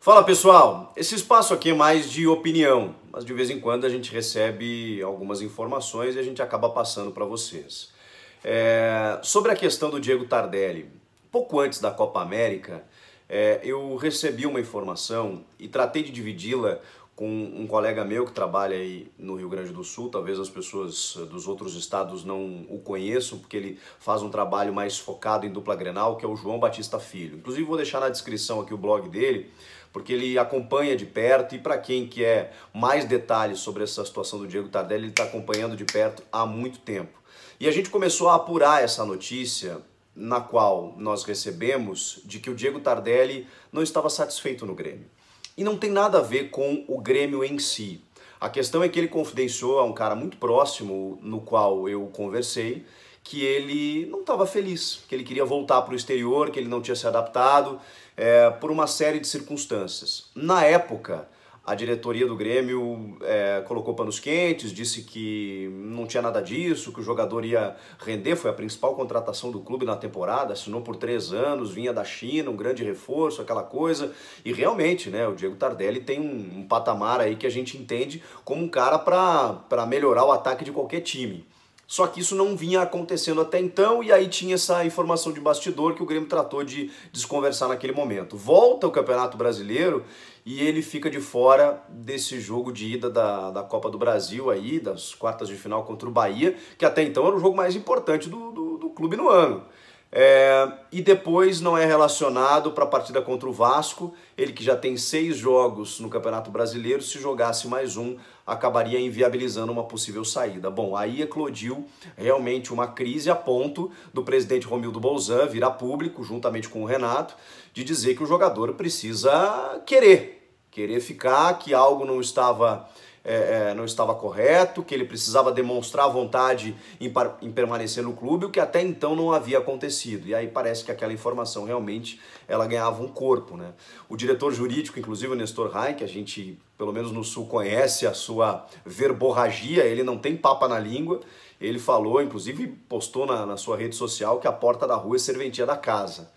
Fala pessoal, esse espaço aqui é mais de opinião, mas de vez em quando a gente recebe algumas informações e a gente acaba passando para vocês. É, sobre a questão do Diego Tardelli, pouco antes da Copa América, é, eu recebi uma informação e tratei de dividi-la com um colega meu que trabalha aí no Rio Grande do Sul, talvez as pessoas eh, dos outros estados não o conheçam, porque ele faz um trabalho mais focado em dupla Grenal, que é o João Batista Filho. Inclusive vou deixar na descrição aqui o blog dele, porque ele acompanha de perto e para quem quer mais detalhes sobre essa situação do Diego Tardelli, ele está acompanhando de perto há muito tempo. E a gente começou a apurar essa notícia na qual nós recebemos de que o Diego Tardelli não estava satisfeito no Grêmio e não tem nada a ver com o Grêmio em si. A questão é que ele confidenciou a um cara muito próximo, no qual eu conversei, que ele não estava feliz, que ele queria voltar para o exterior, que ele não tinha se adaptado, é, por uma série de circunstâncias. Na época, a diretoria do Grêmio é, colocou panos quentes, disse que não tinha nada disso, que o jogador ia render, foi a principal contratação do clube na temporada, assinou por três anos, vinha da China, um grande reforço, aquela coisa. E realmente, né, o Diego Tardelli tem um, um patamar aí que a gente entende como um cara para melhorar o ataque de qualquer time. Só que isso não vinha acontecendo até então e aí tinha essa informação de bastidor que o Grêmio tratou de desconversar naquele momento. Volta o Campeonato Brasileiro e ele fica de fora desse jogo de ida da, da Copa do Brasil aí, das quartas de final contra o Bahia, que até então era o jogo mais importante do, do, do clube no ano. É, e depois não é relacionado para a partida contra o Vasco, ele que já tem seis jogos no Campeonato Brasileiro, se jogasse mais um, acabaria inviabilizando uma possível saída. Bom, aí eclodiu é realmente uma crise a ponto do presidente Romildo Bolzan virar público, juntamente com o Renato, de dizer que o jogador precisa querer, querer ficar, que algo não estava é, é, não estava correto, que ele precisava demonstrar vontade em, em permanecer no clube, o que até então não havia acontecido. E aí parece que aquela informação realmente ela ganhava um corpo. Né? O diretor jurídico, inclusive o Nestor Rein, que a gente, pelo menos no Sul, conhece a sua verborragia, ele não tem papa na língua, ele falou, inclusive postou na, na sua rede social, que a porta da rua é serventia da casa.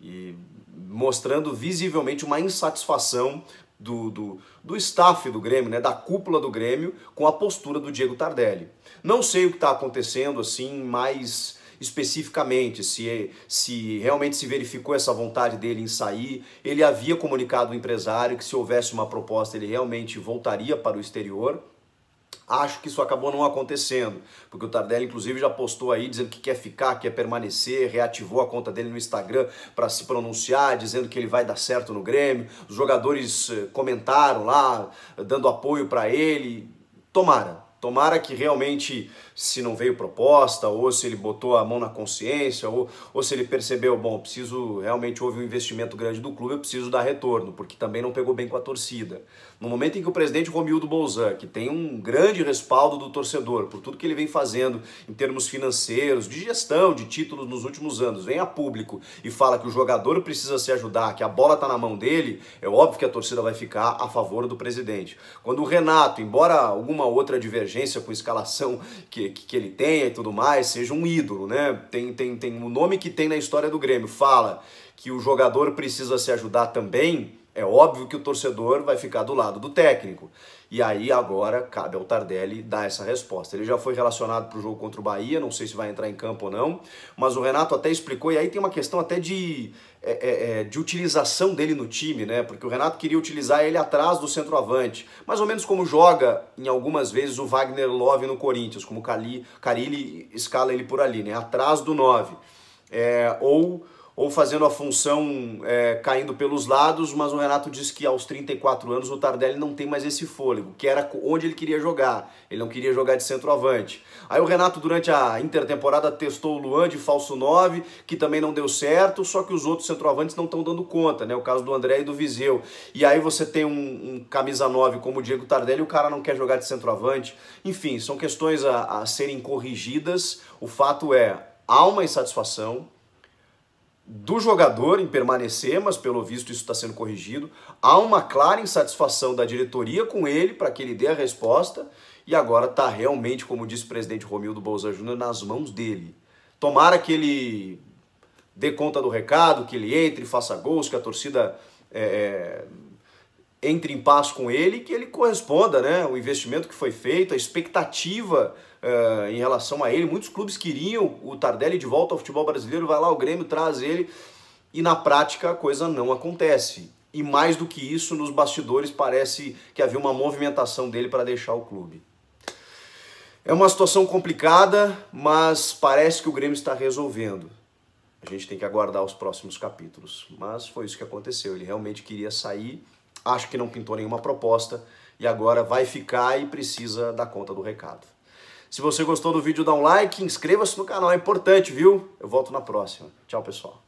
E mostrando visivelmente uma insatisfação do, do, do staff do Grêmio, né, da cúpula do Grêmio, com a postura do Diego Tardelli. Não sei o que está acontecendo assim mais especificamente, se, é, se realmente se verificou essa vontade dele em sair. Ele havia comunicado ao empresário que se houvesse uma proposta ele realmente voltaria para o exterior. Acho que isso acabou não acontecendo, porque o Tardelli, inclusive, já postou aí dizendo que quer ficar, quer permanecer, reativou a conta dele no Instagram para se pronunciar, dizendo que ele vai dar certo no Grêmio. Os jogadores eh, comentaram lá, dando apoio para ele. Tomara, Tomara que realmente, se não veio proposta, ou se ele botou a mão na consciência, ou, ou se ele percebeu, bom, preciso, realmente houve um investimento grande do clube, eu preciso dar retorno, porque também não pegou bem com a torcida. No momento em que o presidente Romildo Bolzan, que tem um grande respaldo do torcedor, por tudo que ele vem fazendo em termos financeiros, de gestão, de títulos nos últimos anos, vem a público e fala que o jogador precisa se ajudar, que a bola está na mão dele, é óbvio que a torcida vai ficar a favor do presidente. Quando o Renato, embora alguma outra divergência, emergência por escalação que, que, que, ele tenha e tudo mais, seja um ídolo, né? Tem, tem, tem o nome que tem na história do Grêmio, fala que o jogador precisa se ajudar também, é óbvio que o torcedor vai ficar do lado do técnico. E aí agora cabe ao Tardelli dar essa resposta. Ele já foi relacionado para o jogo contra o Bahia, não sei se vai entrar em campo ou não, mas o Renato até explicou, e aí tem uma questão até de, é, é, é, de utilização dele no time, né? Porque o Renato queria utilizar ele atrás do centroavante, mais ou menos como joga em algumas vezes o Wagner Love no Corinthians, como o Carilli escala ele por ali, né? Atrás do 9. É, ou ou fazendo a função é, caindo pelos lados, mas o Renato disse que aos 34 anos o Tardelli não tem mais esse fôlego, que era onde ele queria jogar, ele não queria jogar de centroavante. Aí o Renato durante a intertemporada testou o Luan de falso 9, que também não deu certo, só que os outros centroavantes não estão dando conta, né? O caso do André e do Viseu. E aí você tem um, um camisa 9 como o Diego Tardelli, o cara não quer jogar de centroavante. Enfim, são questões a, a serem corrigidas. O fato é, há uma insatisfação, do jogador em permanecer, mas pelo visto isso está sendo corrigido. Há uma clara insatisfação da diretoria com ele para que ele dê a resposta e agora está realmente, como disse o presidente Romildo Bolsa Júnior, nas mãos dele. Tomara que ele dê conta do recado, que ele entre, faça gols, que a torcida é, entre em paz com ele que ele corresponda, né? O investimento que foi feito, a expectativa uh, em relação a ele. Muitos clubes queriam o Tardelli de volta ao futebol brasileiro, vai lá, o Grêmio traz ele e na prática a coisa não acontece. E mais do que isso, nos bastidores parece que havia uma movimentação dele para deixar o clube. É uma situação complicada, mas parece que o Grêmio está resolvendo. A gente tem que aguardar os próximos capítulos. Mas foi isso que aconteceu. Ele realmente queria sair acho que não pintou nenhuma proposta e agora vai ficar e precisa dar conta do recado. Se você gostou do vídeo, dá um like, inscreva-se no canal, é importante, viu? Eu volto na próxima. Tchau, pessoal.